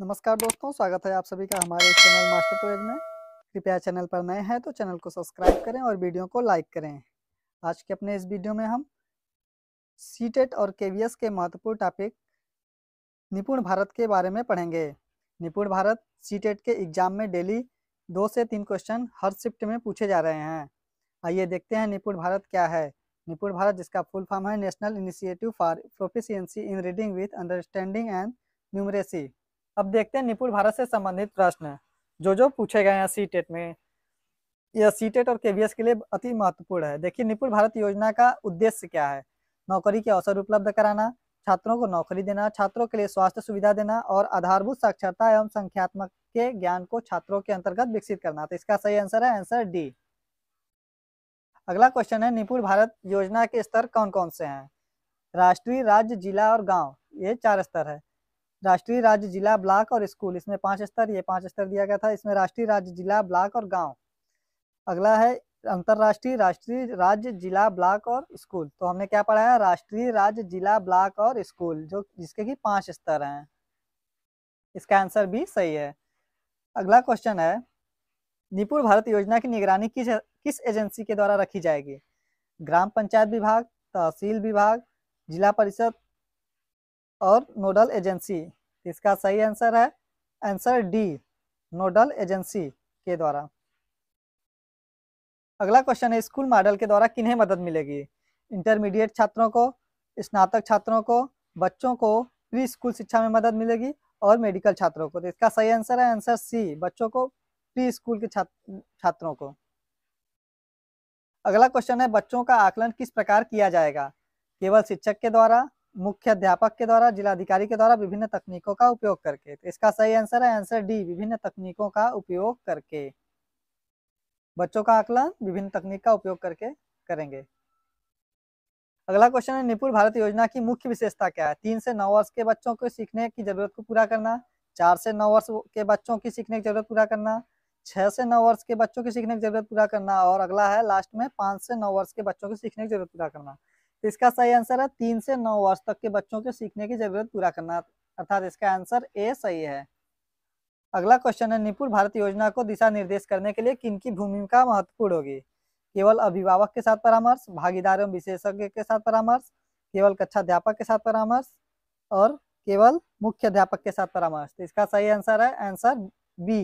नमस्कार दोस्तों स्वागत है आप सभी का हमारे इस चैनल मास्टर टोरेज में कृपया चैनल पर नए हैं तो चैनल को सब्सक्राइब करें और वीडियो को लाइक करें आज के अपने इस वीडियो में हम सीटेट और केवीएस के महत्वपूर्ण टॉपिक निपुण भारत के बारे में पढ़ेंगे निपुण भारत सीटेट के एग्जाम में डेली दो से तीन क्वेश्चन हर शिफ्ट में पूछे जा रहे हैं आइए देखते हैं निपुण भारत क्या है निपुण भारत जिसका फुल फॉर्म है national initiative for proficiency in reading with understanding and numeracy अब देखते हैं निपुण भारत से संबंधित प्रश्न जो जो पूछे गए हैं सी टेट e में यह सी टेट e और केवीएस के लिए अति महत्वपूर्ण है देखिए निपुण भारत योजना का उद्देश्य क्या है नौकरी के अवसर उपलब्ध कराना छात्रों को नौकरी देना छात्रों के लिए स्वास्थ्य सुविधा देना और आधारभूत साक्षरता एवं संख्यात्मक के ज्ञान को छात्रों के अंतर्गत विकसित करना तो इसका सही आंसर है आंसर डी अगला क्वेश्चन है निपुण भारत योजना के स्तर कौन कौन से हैं राष्ट्रीय राज्य जिला और गांव ये चार स्तर है राष्ट्रीय राज्य जिला ब्लॉक और स्कूल इसमें पांच स्तर ये पांच स्तर दिया गया था इसमें राष्ट्रीय राज्य जिला ब्लॉक और गांव अगला है अंतरराष्ट्रीय राष्ट्रीय राज्य जिला ब्लॉक और स्कूल तो हमने क्या पढ़ा है राष्ट्रीय राज्य जिला ब्लॉक और स्कूल जो जिसके की पांच स्तर है इसका आंसर भी सही है अगला क्वेश्चन है निपुण भारत योजना की निगरानी किस किस एजेंसी के द्वारा रखी जाएगी ग्राम पंचायत विभाग तहसील विभाग जिला परिषद और नोडल एजेंसी इसका सही आंसर है आंसर डी नोडल एजेंसी के द्वारा अगला क्वेश्चन है स्कूल मॉडल के द्वारा किन्हें मदद मिलेगी इंटरमीडिएट छात्रों को स्नातक छात्रों को बच्चों को प्री स्कूल शिक्षा में मदद मिलेगी और मेडिकल छात्रों को तो इसका सही आंसर है आंसर सी बच्चों को प्री स्कूल के छात्रों को अगला क्वेश्चन है बच्चों का आकलन किस प्रकार किया जाएगा केवल शिक्षक के द्वारा मुख्य अध्यापक के द्वारा जिलाधिकारी के द्वारा विभिन्न तकनीकों का उपयोग करके तो इसका सही आंसर है आंसर डी विभिन्न तकनीकों का उपयोग करके बच्चों का आकलन विभिन्न तकनीक का उपयोग करके करेंगे अगला क्वेश्चन है निपुण भारत योजना की मुख्य विशेषता क्या है तीन से नौ वर्ष के बच्चों को सीखने की जरूरत को पूरा करना चार से नौ वर्ष के बच्चों की सीखने की जरूरत पूरा करना छह से नौ वर्ष के बच्चों की सीखने की जरूरत पूरा करना और अगला है लास्ट में पांच से नौ वर्ष के बच्चों की सीखने की जरूरत पूरा करना तो इसका सही आंसर है तीन से नौ वर्ष तक के बच्चों के सीखने की जरूरत पूरा करना अर्थात इसका आंसर ए सही है अगला क्वेश्चन है निपुण भारत योजना को दिशा निर्देश करने के लिए किन की भूमिका महत्वपूर्ण होगी केवल अभिभावक के साथ परामर्श भागीदार एवं विशेषज्ञ के साथ परामर्श केवल कक्षा अध्यापक के साथ परामर्श और केवल मुख्य अध्यापक के साथ परामर्श तो इसका सही आंसर है आंसर बी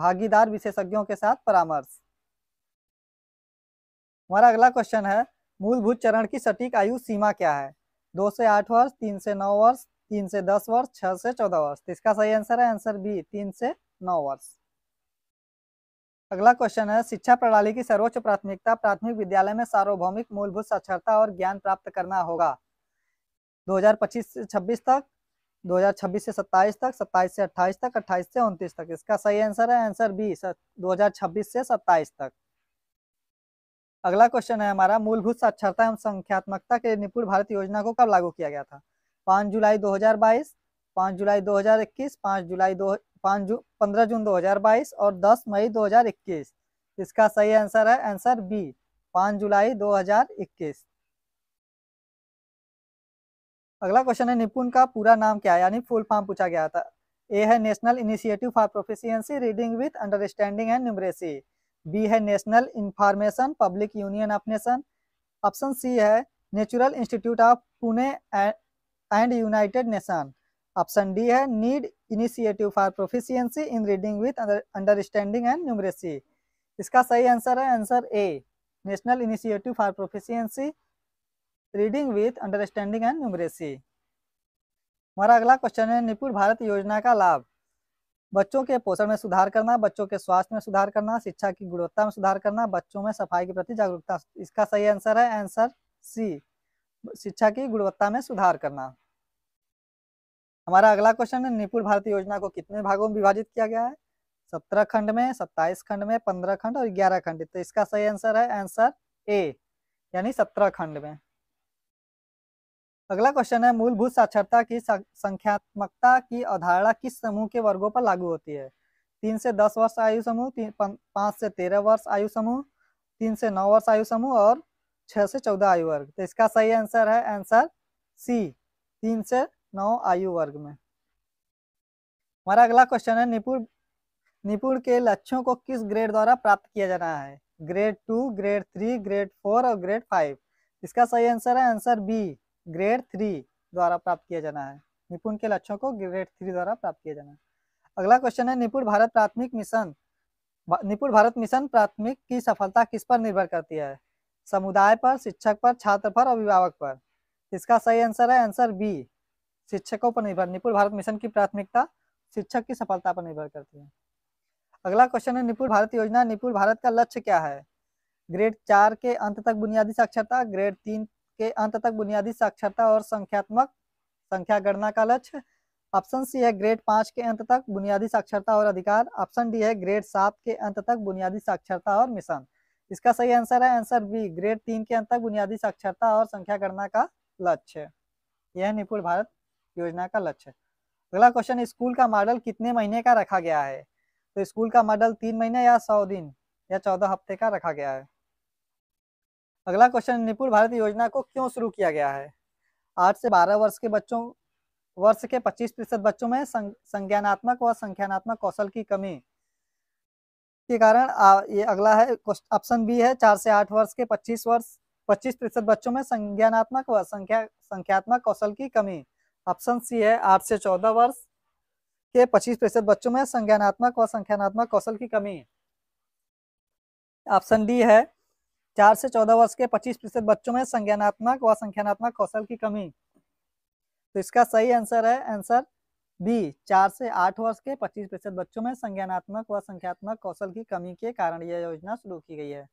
भागीदार विशेषज्ञों के साथ परामर्श हमारा अगला क्वेश्चन है मूलभूत चरण की सटीक आयु सीमा क्या है दो से आठ वर्ष तीन से नौ वर्ष तीन से दस वर्ष छह से चौदह वर्ष तो इसका सही आंसर है आंसर बी तीन से नौ वर्ष अगला क्वेश्चन है शिक्षा प्रणाली की सर्वोच्च प्राथमिकता प्राथमिक विद्यालय में सार्वभौमिक मूलभूत साक्षरता और ज्ञान प्राप्त करना होगा 2025 से 26 तक 2026 से 27 तक 27 से 28 तक 28 से 29 तक इसका सही आंसर है आंसर बी 2026 से 27 तक अगला क्वेश्चन है हमारा मूलभूत साक्षरता एवं संख्यात्मकता के निपुण भारत योजना को कब लागू किया गया था पाँच जुलाई 2022, पाँच जुलाई 2021, पाँच जुलाई दो पाँच जू पंद्रह जून 2022 और 10 मई 2021 इसका सही आंसर है आंसर बी पाँच जुलाई 2021 अगला क्वेश्चन है निपुण का पूरा नाम क्या है यानी फुल फॉर्म पूछा गया था ए है national initiative for proficiency reading with understanding and numeracy B है national information public union of nation option C है natural institute of Pune and united nation option D है need initiative for proficiency in reading with understanding and numeracy इसका सही answer है answer A national initiative for proficiency reading with understanding and numeracy हमारा अगला question है निपुण भारत योजना का लाभ बच्चों के पोषण में सुधार करना बच्चों के स्वास्थ्य में सुधार करना शिक्षा की गुणवत्ता में सुधार करना बच्चों में सफाई के प्रति जागरूकता इसका सही आंसर है आंसर सी शिक्षा की गुणवत्ता में सुधार करना हमारा अगला क्वेश्चन है निपुण भारती योजना को कितने भागों में विभाजित किया गया है सत्रह खंड में सत्ताईस खंड में पंद्रह खंड और ग्यारह खंड तो इसका सही आंसर है आंसर ए यानी सत्रह खंड में अगला क्वेश्चन है मूलभूत साक्षरता की संख्यात्मकता की अवधारणा किस समूह के वर्गों पर लागू होती है तीन से दस वर्ष आयु समूह पांच से तेरह वर्ष आयु समूह तीन से नौ वर्ष आयु समूह और छह से चौदह आयु वर्ग तो इसका सही आंसर है आंसर सी तीन से नौ आयु वर्ग में हमारा अगला क्वेश्चन है निपुण निपुण के लक्ष्यों को किस ग्रेड द्वारा प्राप्त किया जाना है grade two grade three grade four और ग्रेड फाइव इसका सही आंसर है आंसर बी ग्रेड थ्री द्वारा प्राप्त किया जाना है निपुण के लक्ष्यों को ग्रेड थ्री द्वारा प्राप्त किया जाना है अगला क्वेश्चन है निपुण भारत प्राथमिक मिशन निपुण भारत मिशन प्राथमिक की सफलता किस पर निर्भर करती है समुदाय पर शिक्षक पर छात्र पर अभिभावक पर इसका सही आंसर है आंसर बी शिक्षकों पर निर्भर निपुण भारत मिशन की प्राथमिकता शिक्षक की सफलता पर निर्भर करती है अगला क्वेश्चन है निपुण भारत योजना निपुण भारत का लक्ष्य क्या है ग्रेड चार के अंत तक बुनियादी साक्षरता ग्रेड तीन के अंत तक बुनियादी साक्षरता और संख्यात्मक संख्या गणना का लक्ष्य ऑप्शन सी है ग्रेड पांच के अंत तक बुनियादी साक्षरता और अधिकार ऑप्शन डी है ग्रेड सात के अंत तक बुनियादी साक्षरता और मिशन इसका सही आंसर है आंसर बी ग्रेड तीन के अंत तक बुनियादी साक्षरता और संख्या गणना का लक्ष्य यह निपुण भारत योजना का लक्ष्य अगला क्वेश्चन स्कूल का मॉडल कितने महीने का रखा गया है तो स्कूल का मॉडल तीन महीने या सौ दिन या चौदह हफ्ते का रखा गया है अगला क्वेश्चन निपुण भारत योजना को क्यों शुरू किया गया है आठ से बारह वर्ष के बच्चों वर्ष के पच्चीस प्रतिशत बच्चों में संज्ञानात्मक व संख्यानात्मक कौशल की कमी के कारण ये अगला है ऑप्शन बी है चार से आठ वर्ष के पच्चीस वर्ष पच्चीस प्रतिशत बच्चों में संज्ञानात्मक व संख्या संख्यात्मक कौशल की कमी ऑप्शन सी है आठ से चौदह वर्ष के पच्चीस प्रतिशत बच्चों में संज्ञानात्मक व संख्यानात्मक कौशल की कमी ऑप्शन डी है चार से चौदह वर्ष के पच्चीस प्रतिशत बच्चों में संज्ञानात्मक व संख्यात्मक कौशल की कमी तो इसका सही आंसर है आंसर बी चार से आठ वर्ष के पच्चीस प्रतिशत बच्चों में संज्ञानात्मक व संख्यात्मक कौशल की कमी के कारण यह योजना शुरू की गई है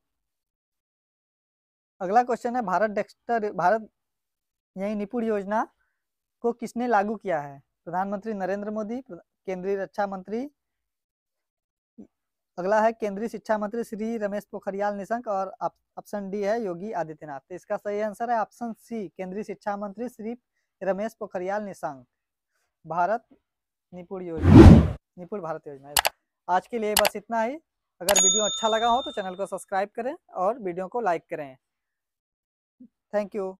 अगला क्वेश्चन है भारत डेक्स्टर भारत यही निपुण योजना को किसने लागू किया है प्रधानमंत्री नरेंद्र मोदी केंद्रीय रक्षा मंत्री अगला है केंद्रीय शिक्षा मंत्री श्री रमेश पोखरियाल निशंक और ऑप्शन डी है योगी आदित्यनाथ तो इसका सही आंसर है ऑप्शन सी केंद्रीय शिक्षा मंत्री श्री रमेश पोखरियाल निशंक भारत निपुण योजना निपुण भारत योजना आज के लिए बस इतना ही अगर वीडियो अच्छा लगा हो तो चैनल को सब्सक्राइब करें और वीडियो को लाइक करें थैंक यू